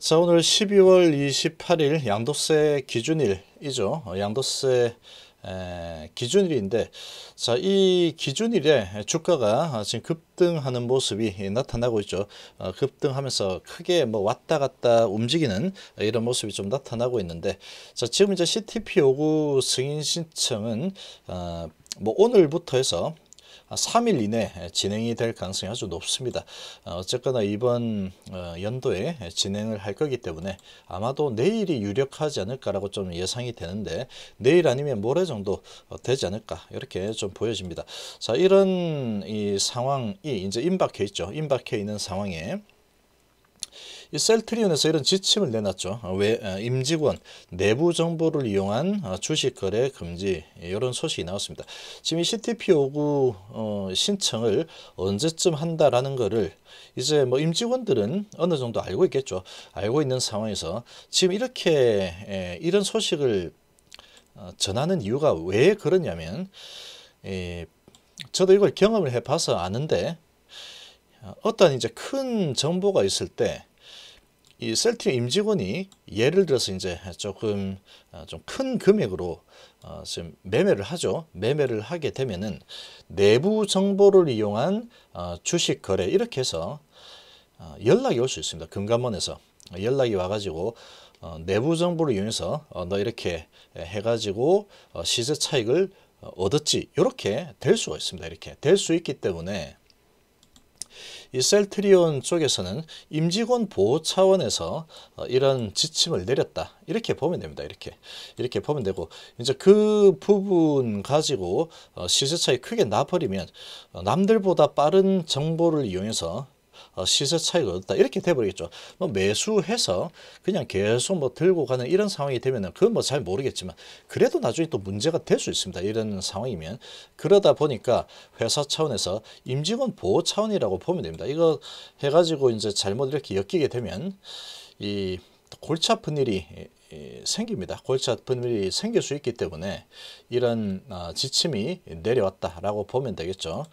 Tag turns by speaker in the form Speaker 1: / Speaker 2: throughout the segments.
Speaker 1: 자 오늘 12월 28일 양도세 기준일이죠. 어, 양도세 기준일인데 자 이 기준일에 주가가 어, 지금 급등하는 모습이 나타나고 있죠 어, 급등하면서 크게 뭐 왔다 갔다 움직이는 이런 모습이 좀 나타나고 있는데 자 지금 이제 CTP 요구 승인 신청은 뭐 오늘부터 해서 3일 이내 진행이 될 가능성이 아주 높습니다. 어, 어쨌거나 이번 어, 연도에 진행을 할 거기 때문에 아마도 내일이 유력하지 않을까라고 좀 예상이 되는데 내일 아니면 모레 정도 어, 되지 않을까 이렇게 좀 보여집니다. 자 이런 이 상황이 이제 임박해 있죠. 임박해 있는 상황에 이 셀트리온에서 이런 지침을 내놨죠. 어, 왜 어, 임직원 내부 정보를 이용한 어, 주식 거래 금지 이런 예, 소식이 나왔습니다. 지금 이 CTP 요구 어, 신청을 언제쯤 한다라는 거를 이제 뭐 임직원들은 어느 정도 알고 있겠죠. 알고 있는 상황에서 지금 이렇게 에, 예, 이런 소식을 어, 전하는 이유가 왜 그러냐면 에, 예, 저도 이걸 경험을 해봐서 아는데 어떤 이제 큰 정보가 있을 때 이셀트리 임직원이 예를 들어서 이제 조금 어, 좀큰 금액으로 어 지금 매매를 하죠. 매매를 하게 되면은 내부 정보를 이용한 어 주식 거래 이렇게 해서 어 연락이 올 수 있습니다. 금감원에서 연락이 와가지고 어 내부 정보를 이용해서 어너 이렇게 해가지고 어 시세 차익을 어, 얻었지 이렇게 될 수가 있습니다. 이렇게 될 수 있기 때문에 이 셀트리온 쪽에서는 임직원 보호 차원에서 어, 이런 지침을 내렸다. 이렇게 보면 됩니다. 이렇게 이렇게 보면 되고 이제 그 부분 가지고 어, 시세 차이 크게 나버리면 어, 남들보다 빠른 정보를 이용해서 어, 시세 차이가 없다. 이렇게 돼버리겠죠. 뭐 매수해서 그냥 계속 뭐 들고 가는 이런 상황이 되면 그건 뭐 잘 모르겠지만 그래도 나중에 또 문제가 될 수 있습니다. 이런 상황이면. 그러다 보니까 회사 차원에서 임직원 보호 차원이라고 보면 됩니다. 이거 해가지고 이제 잘못 이렇게 엮이게 되면 이 골치 아픈 일이 생깁니다. 골치 아픈 일이 생길 수 있기 때문에 이런 아, 지침이 내려왔다라고 보면 되겠죠.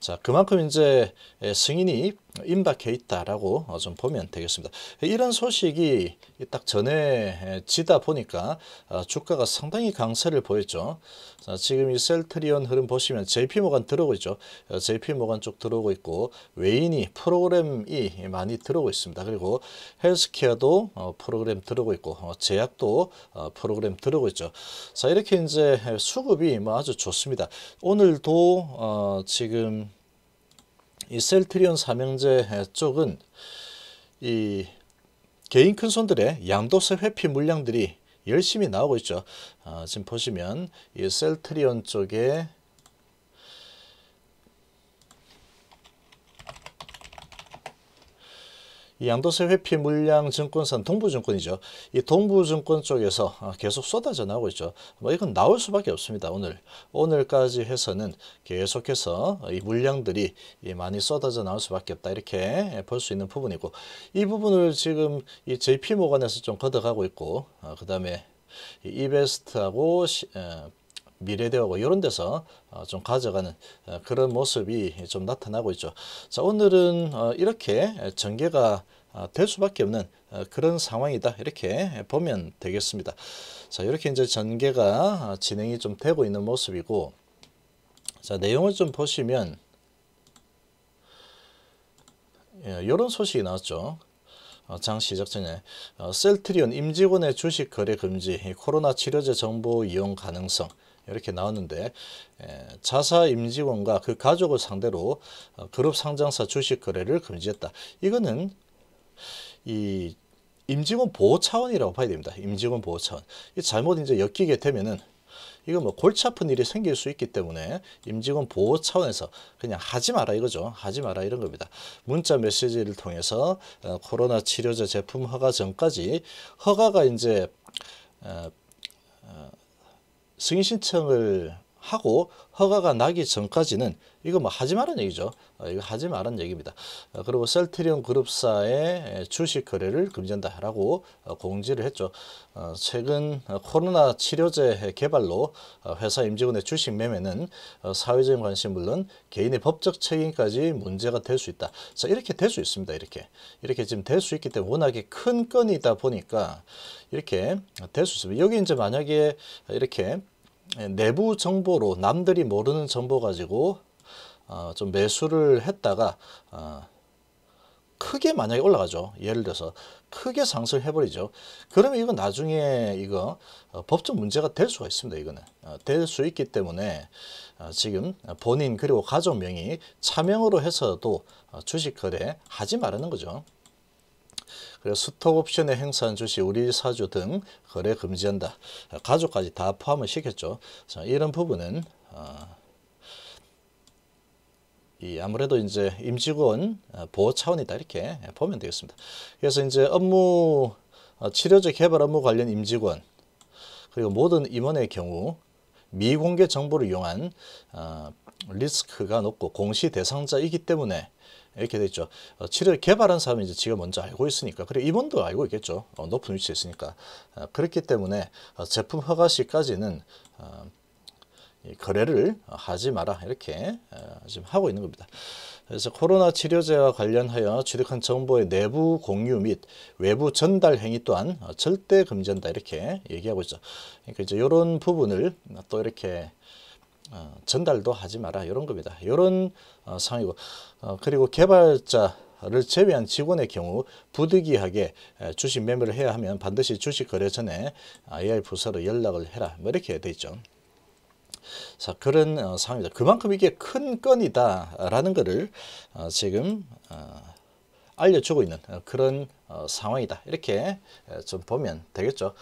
Speaker 1: 자, 그만큼 이제 승인이 임박해 있다라고 어, 좀 보면 되겠습니다. 이런 소식이 딱 전해지다 보니까 어, 주가가 상당히 강세를 보였죠. 지금 이 셀트리온 흐름 보시면 JP모간 들어오고 있죠. JP모간 어, 쪽 들어오고 있고 외인이 프로그램이 많이 들어오고 있습니다. 그리고 헬스케어도 프로그램 들어오고 있고 제약도 프로그램 들어오고 있죠. 자 이렇게 이제 수급이 뭐 아주 좋습니다. 오늘도 지금 이 셀트리온 사명제 쪽은 이 개인 큰손들의 양도세 회피 물량들이 열심히 나오고 있죠. 아, 지금 보시면 이 셀트리온 쪽에 이 양도세 회피 물량 증권선 동부증권이죠. 이 동부증권 쪽에서 어, 계속 쏟아져 나오고 있죠. 뭐 이건 나올 수밖에 없습니다. 오늘 오늘까지 해서는 계속해서 어, 이 물량들이 많이 쏟아져 나올 수밖에 없다 이렇게 볼 수 있는 부분이고 이 부분을 지금 이 JP 모건에서 좀 걷어가고 있고 어, 그다음에 이베스트하고 시, 어, 미래대학고 이런 데서 어, 좀 가져가는 어, 그런 모습이 좀 나타나고 있죠. 자 오늘은 어, 이렇게 전개가 될 수밖에 없는 그런 상황이다 이렇게 보면 되겠습니다. 자 이렇게 이제 전개가 진행이 좀 되고 있는 모습이고 자 내용을 좀 보시면 이런 예, 소식이 나왔죠. 장 시작 전에 셀트리온 임직원의 주식 거래 금지, 코로나 치료제 정보 이용 가능성, 이렇게 나왔는데 예, 자사 임직원과 그 가족을 상대로 어, 그룹 상장사 주식 거래를 금지했다. 이거는 이 임직원 보호 차원이라고 봐야 됩니다. 임직원 보호 차원. 잘못 이제 엮이게 되면은 이거 뭐 골치 아픈 일이 생길 수 있기 때문에 임직원 보호 차원에서 그냥 하지 마라 이거죠. 하지 마라 이런 겁니다. 문자 메시지를 통해서 어, 코로나 치료제 제품 허가 전까지 허가가 이제 어, 승인 신청을 하고 허가가 나기 전까지는 이거 뭐 하지 말은 얘기죠. 어, 이거 하지 말은 얘기입니다. 어, 그리고 셀트리온 그룹사의 주식 거래를 금지한다라고 어, 공지를 했죠. 최근 코로나 치료제 개발로 회사 임직원의 주식 매매는 사회적인 관심 물론 개인의 법적 책임까지 문제가 될 수 있다. 자 이렇게 될 수 있습니다. 이렇게 이렇게 지금 될 수 있기 때문에 워낙에 큰 건이다 보니까 이렇게 될 수 있습니다. 여기 이제 만약에 이렇게 예, 내부 정보로 남들이 모르는 정보 가지고 어, 좀 매수를 했다가 어, 크게 만약에 올라가죠. 예를 들어서 크게 상승을 해버리죠. 그러면 이거 나중에 이거 어, 법적 문제가 될 수가 있습니다. 이거는 어, 될수 있기 때문에 어, 지금 본인 그리고 가족명이 차명으로 해서도 주식 거래 하지 말라는 거죠. 그리고 스톡옵션의 행사한 주식, 우리 사주 등 거래 금지한다. 가족까지 다 포함을 시켰죠. 이런 부분은 어, 이 아무래도 이제 임직원 어, 보호 차원이다 이렇게 보면 되겠습니다. 그래서 이제 업무 어, 치료제 개발 업무 관련 임직원 그리고 모든 임원의 경우 미공개 정보를 이용한 어, 리스크가 높고 공시 대상자이기 때문에 이렇게 돼 있죠. 어, 치료를 개발한 사람이 이제 지가 먼저 알고 있으니까 그래 이번도 알고 있겠죠. 어, 높은 위치에 있으니까 어, 그렇기 때문에 제품 허가 시까지는 거래를 하지 마라 이렇게 지금 하고 있는 겁니다. 그래서 코로나 치료제와 관련하여 취득한 정보의 내부 공유 및 외부 전달 행위 또한 절대 금지한다 이렇게 얘기하고 있죠. 그러니까 이제 이런 부분을 또 이렇게 어, 전달도 하지 마라 이런 겁니다. 이런 어, 상이고 어, 그리고 개발자 를 제외한 직원의 경우 부득이하게 주식 매매를 해야 하면 반드시 주식 거래 전에 아, AI 부서로 연락을 해라 뭐 이렇게 되 있죠. 자 그런 어, 상황입니다. 그만큼 이게 큰 건이다라는 것을 어, 지금 어, 알려주고 있는 어, 그런 상황이다 이렇게 좀 보면 되겠죠.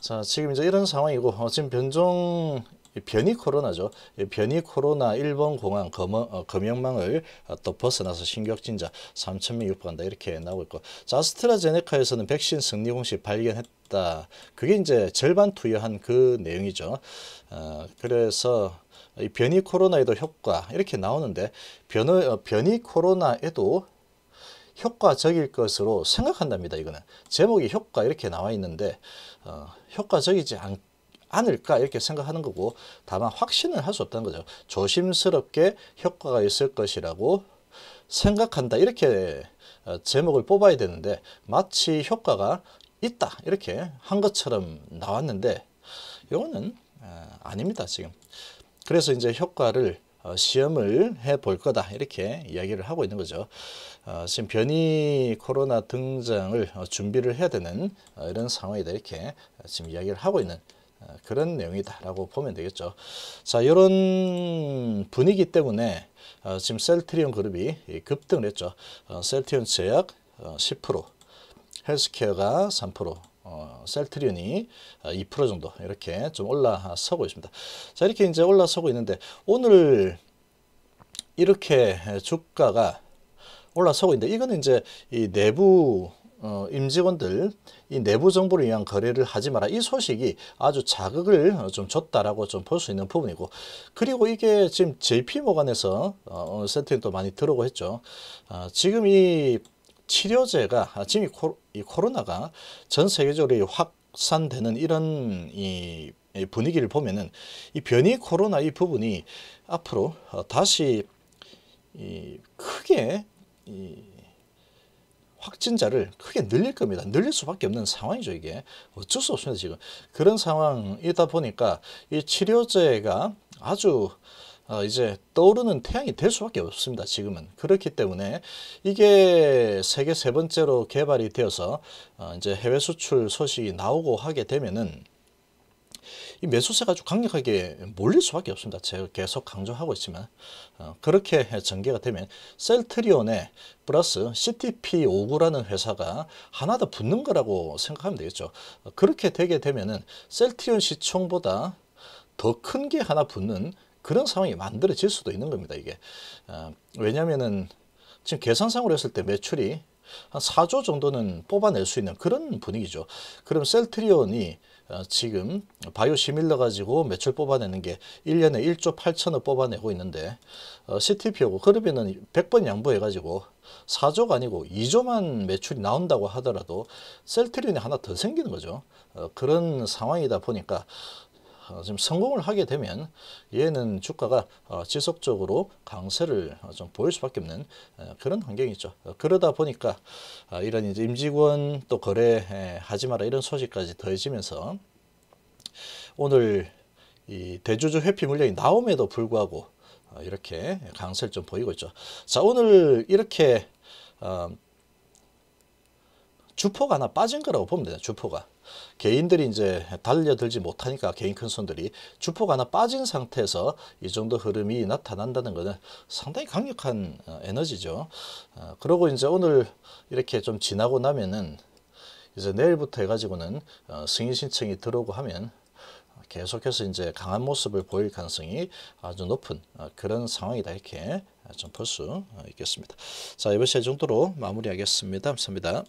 Speaker 1: 자 지금 이제 이런 상황이고 지금 변종 변이 코로나죠. 변이 코로나 일본 공항 어, 검역, 망을 또 어, 벗어나서 신격진자 3 6 0 0한다 이렇게 나오고 있고 자 아스트라제네카에서는 백신 승리 공식 발견했다. 그게 이제 절반 투여한 그 내용이죠. 어, 그래서 이 변이 코로나에도 효과 이렇게 나오는데 변의, 어, 변이 코로나에도 효과적일 것으로 생각한답니다. 이거는 제목이 효과 이렇게 나와 있는데 어, 효과적이지 않 않을까 이렇게 생각하는 거고 다만 확신을 할 수 없다는 거죠. 조심스럽게 효과가 있을 것이라고 생각한다 이렇게 어, 제목을 뽑아야 되는데 마치 효과가 있다 이렇게 한 것처럼 나왔는데 이거는 어, 아닙니다 지금 그래서 이제 효과를 어, 시험을 해 볼 거다 이렇게 이야기를 하고 있는 거죠. 지금 변이 코로나 등장을 준비를 해야 되는 이런 상황이다 이렇게 지금 이야기를 하고 있는 어, 그런 내용이다라고 보면 되겠죠. 자, 이런 분위기 때문에 어, 지금 셀트리온 그룹이 급등을 했죠. 어, 셀트리온 제약 10%, 헬스케어가 3%, 어, 셀트리온이 2% 정도 이렇게 좀 올라서고 있습니다. 자, 이렇게 이제 올라서고 있는데 오늘 이렇게 주가가 올라서고 있는데 이거는 이제 이 내부 어, 임직원들 이 내부 정보를 위한 거래를 하지 마라 이 소식이 아주 자극을 좀 줬다라고 좀 볼 수 있는 부분이고 그리고 이게 지금 JP 모간에서 어, 센팅도 많이 들어오고 했죠. 어, 지금 이 치료제가 아, 지금 이, 코, 이 코로나가 전 세계적으로 확산되는 이런 이이 분위기를 보면은 이 변이 코로나 이 부분이 앞으로 어, 다시 이 크게 이 확진자를 크게 늘릴 겁니다. 늘릴 수밖에 없는 상황이죠, 이게. 어쩔 수 없습니다, 지금. 그런 상황이다 보니까 이 치료제가 아주 어, 이제 떠오르는 태양이 될 수밖에 없습니다. 지금은 그렇기 때문에 이게 세계 세 번째로 개발이 되어서 어, 이제 해외 수출 소식이 나오고 하게 되면은 이 매수세가 아주 강력하게 몰릴 수밖에 없습니다. 제가 계속 강조하고 있지만 어, 그렇게 전개가 되면 셀트리온에 플러스 CTP59라는 회사가 하나 더 붙는 거라고 생각하면 되겠죠. 어, 그렇게 되게 되면은 셀트리온 시총보다 더 큰 게 하나 붙는 그런 상황이 만들어질 수도 있는 겁니다. 이게 어, 왜냐하면 지금 계산상으로 했을 때 매출이 한 4조 정도는 뽑아낼 수 있는 그런 분위기죠. 그럼 셀트리온이 어, 지금 바이오 시밀러 가지고 매출 뽑아내는 게 1년에 1조 8천억 뽑아내고 있는데 CTP하고 어, 흐룹에는 100번 양보해가지고 4조가 아니고 2조만 매출이 나온다고 하더라도 셀트리온이 하나 더 생기는 거죠. 어, 그런 상황이다 보니까 어, 지금 성공을 하게 되면 얘는 주가가 어, 지속적으로 강세를 어, 좀 보일 수밖에 없는 그런 환경이죠. 그러다 보니까 이런 이제 임직원 또 거래하지 마라 이런 소식까지 더해지면서 오늘 이 대주주 회피 물량이 나옴에도 불구하고 이렇게 강세를 좀 보이고 있죠. 자 오늘 이렇게 주포가 하나 빠진 거라고 보면 돼요. 주포가. 개인들이 이제 달려들지 못하니까 개인 큰손들이 주포가 하나 빠진 상태에서 이 정도 흐름이 나타난다는 것은 상당히 강력한 어, 에너지죠. 어, 그러고 이제 오늘 이렇게 좀 지나고 나면은 이제 내일부터 해가지고는 어, 승인 신청이 들어오고 하면 계속해서 이제 강한 모습을 보일 가능성이 아주 높은 그런 상황이다 이렇게 좀 볼 수 있겠습니다. 자 이번 시간 정도로 마무리하겠습니다. 감사합니다.